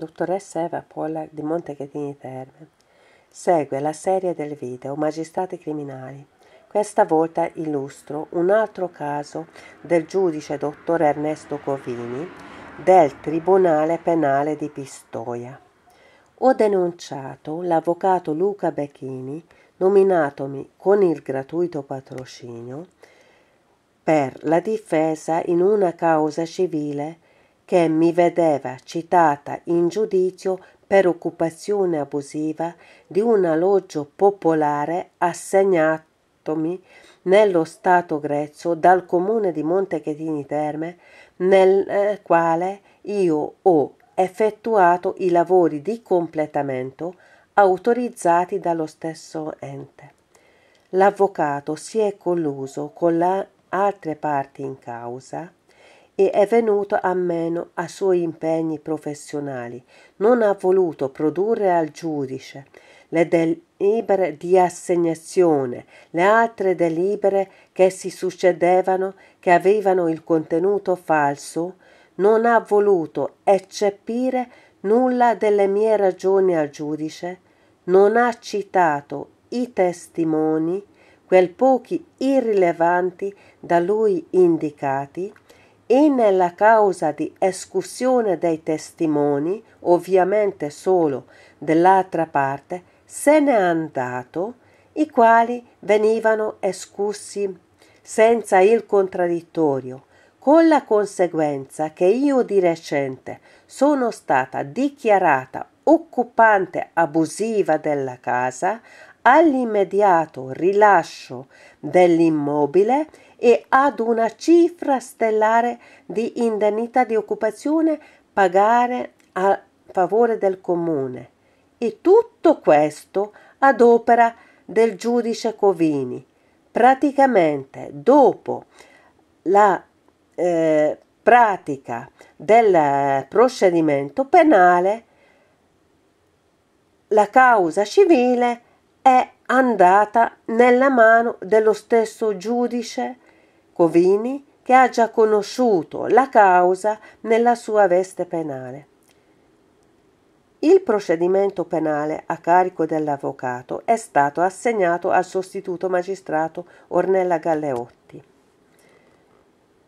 dottoressa Eva Pollack di Montecatini Terme. Segue la serie del video Magistrati criminali. Questa volta illustro un altro caso del giudice dottor Ernesto Covini del Tribunale Penale di Pistoia. Ho denunciato l'avvocato Luca Becchini, nominatomi con il gratuito patrocinio, per la difesa in una causa civile che mi vedeva citata in giudizio per occupazione abusiva di un alloggio popolare assegnatomi nello Stato grezzo dal comune di Montechetini Terme, nel eh, quale io ho effettuato i lavori di completamento autorizzati dallo stesso ente. L'avvocato si è colluso con le altre parti in causa e è venuto a meno a suoi impegni professionali. Non ha voluto produrre al giudice le delibere di assegnazione, le altre delibere che si succedevano che avevano il contenuto falso, non ha voluto eccepire nulla delle mie ragioni al giudice, non ha citato i testimoni, quel pochi irrilevanti da lui indicati, e nella causa di escussione dei testimoni, ovviamente solo dell'altra parte, se n'è andato, i quali venivano escussi senza il contraddittorio, con la conseguenza che io di recente sono stata dichiarata occupante abusiva della casa all'immediato rilascio dell'immobile e ad una cifra stellare di indennità di occupazione pagare a favore del comune. E tutto questo ad opera del giudice Covini. Praticamente dopo la eh, pratica del procedimento penale, la causa civile è andata nella mano dello stesso giudice Covini che ha già conosciuto la causa nella sua veste penale. Il procedimento penale a carico dell'avvocato è stato assegnato al sostituto magistrato Ornella Galleotti.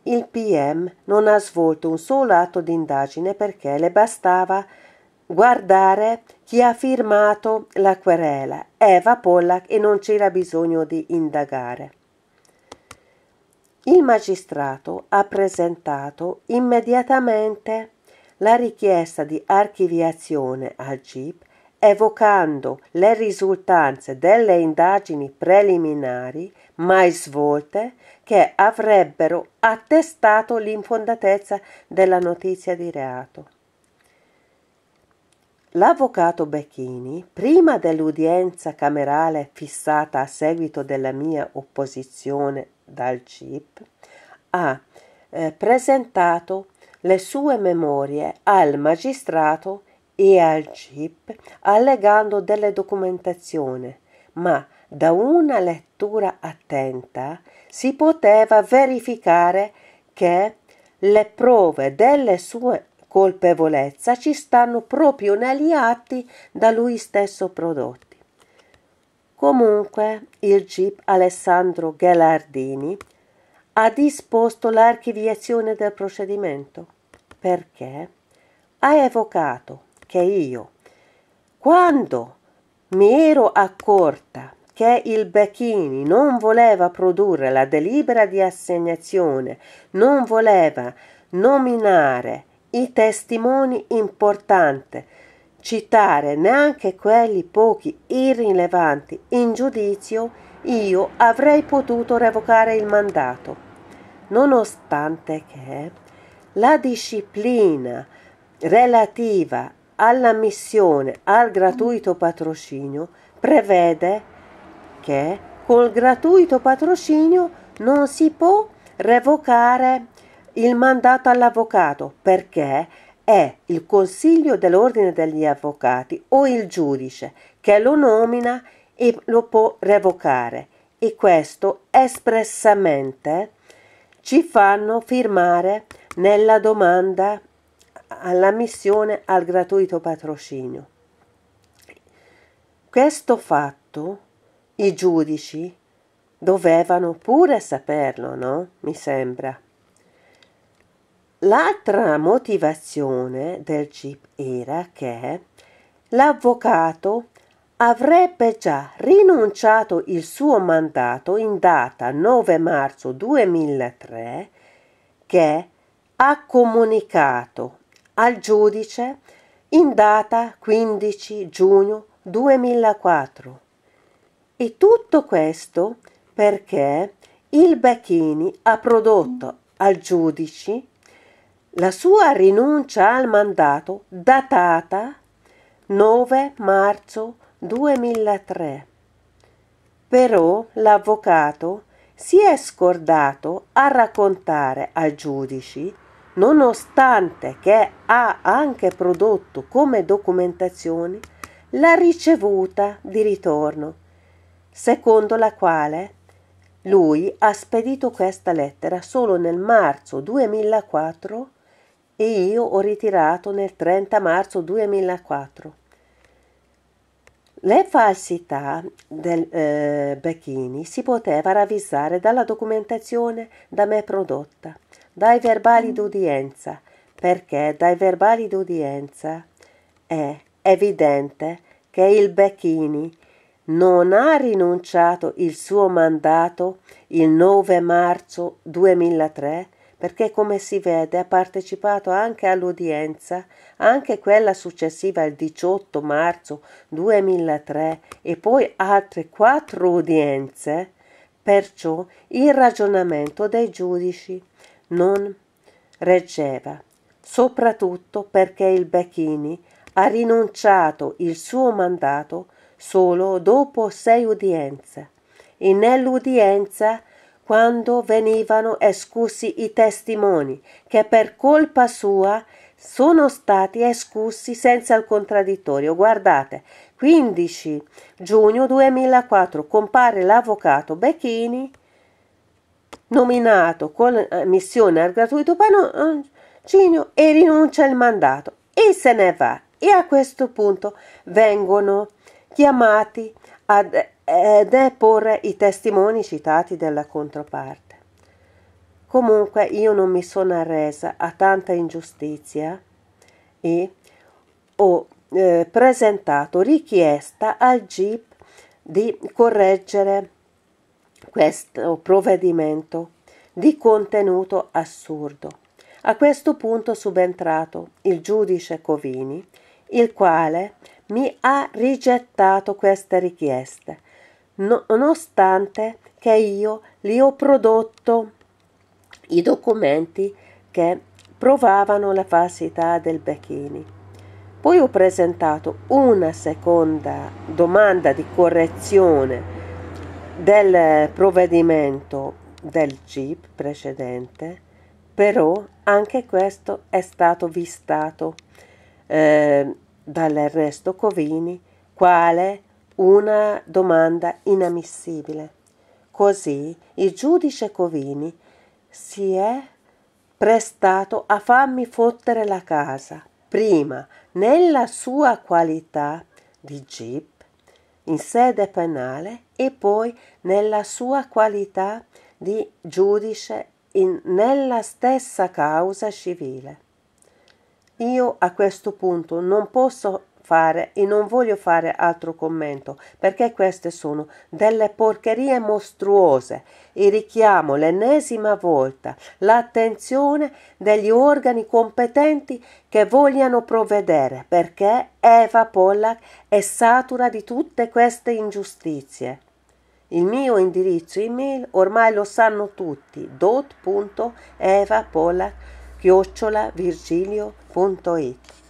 Il PM non ha svolto un solo atto di indagine perché le bastava guardare chi ha firmato la querela, Eva Pollack, e non c'era bisogno di indagare. Il magistrato ha presentato immediatamente la richiesta di archiviazione al GIP evocando le risultanze delle indagini preliminari mai svolte che avrebbero attestato l'infondatezza della notizia di reato. L'avvocato Becchini, prima dell'udienza camerale fissata a seguito della mia opposizione dal CIP, ha eh, presentato le sue memorie al magistrato e al CIP allegando delle documentazioni, ma da una lettura attenta si poteva verificare che le prove delle sue colpevolezza ci stanno proprio negli atti da lui stesso prodotti. Comunque, il GIP Alessandro Ghelardini ha disposto l'archiviazione del procedimento perché ha evocato che io, quando mi ero accorta che il Becchini non voleva produrre la delibera di assegnazione, non voleva nominare i testimoni importanti citare neanche quelli pochi irrilevanti in giudizio, io avrei potuto revocare il mandato. Nonostante che la disciplina relativa all'ammissione al gratuito patrocinio prevede che col gratuito patrocinio non si può revocare il mandato all'avvocato perché è il Consiglio dell'Ordine degli Avvocati o il giudice che lo nomina e lo può revocare e questo espressamente ci fanno firmare nella domanda all'ammissione al gratuito patrocinio. Questo fatto i giudici dovevano pure saperlo, no? Mi sembra. L'altra motivazione del GIP era che l'avvocato avrebbe già rinunciato il suo mandato in data 9 marzo 2003 che ha comunicato al giudice in data 15 giugno 2004. E tutto questo perché il Becchini ha prodotto al giudice la sua rinuncia al mandato, datata 9 marzo 2003. Però l'avvocato si è scordato a raccontare ai giudici, nonostante che ha anche prodotto come documentazione la ricevuta di ritorno, secondo la quale lui ha spedito questa lettera solo nel marzo 2004 e io ho ritirato nel 30 marzo 2004. Le falsità del eh, Becchini si poteva ravvisare dalla documentazione da me prodotta, dai verbali mm. d'udienza, perché dai verbali d'udienza è evidente che il Becchini non ha rinunciato il suo mandato il 9 marzo 2003 perché come si vede ha partecipato anche all'udienza, anche quella successiva il 18 marzo 2003 e poi altre quattro udienze, perciò il ragionamento dei giudici non reggeva, soprattutto perché il Becchini ha rinunciato il suo mandato solo dopo sei udienze e nell'udienza quando venivano escussi i testimoni, che per colpa sua sono stati escussi senza il contraddittorio. Guardate, 15 giugno 2004 compare l'avvocato Becchini, nominato con eh, missione al gratuito patrocinio eh, e rinuncia al mandato e se ne va. E a questo punto vengono chiamati ad ed è porre i testimoni citati della controparte. Comunque io non mi sono arresa a tanta ingiustizia e ho eh, presentato richiesta al GIP di correggere questo provvedimento di contenuto assurdo. A questo punto subentrato il giudice Covini, il quale mi ha rigettato queste richieste no, nonostante che io li ho prodotto i documenti che provavano la falsità del Becchini. Poi ho presentato una seconda domanda di correzione del provvedimento del CIP precedente, però anche questo è stato vistato eh, dall'Ernesto Covini, quale una domanda inammissibile. Così il giudice Covini si è prestato a farmi fottere la casa, prima nella sua qualità di GIP in sede penale e poi nella sua qualità di giudice in, nella stessa causa civile. Io a questo punto non posso fare e non voglio fare altro commento perché queste sono delle porcherie mostruose. E richiamo l'ennesima volta l'attenzione degli organi competenti che vogliano provvedere perché Eva Pollack è satura di tutte queste ingiustizie. Il mio indirizzo email ormai lo sanno tutti dot.evapollack.virgilio.it